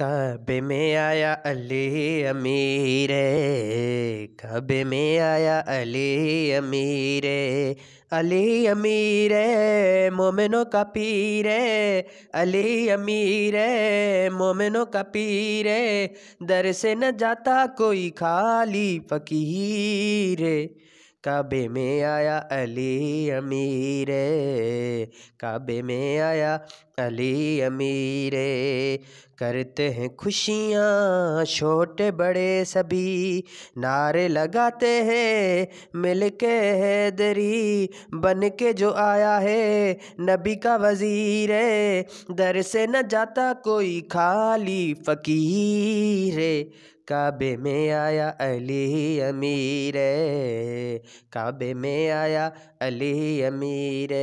काबे में आया अली अमीर काबे में आया अली अमीर अली अमीर मोमिनो का पीर अली अमीर मोमिनो का पीर दर से न जाता कोई खाली फकीर काबे में आया अली अमीर काबे में आया अली अमीर करते हैं खुशियाँ छोटे बड़े सभी नारे लगाते हैं मिल के हैदरी बन के जो आया है नबी का वज़ीर दर से न जाता कोई खाली फ़कीर काबे में आया अली अमीर काबे में आया अली अमीर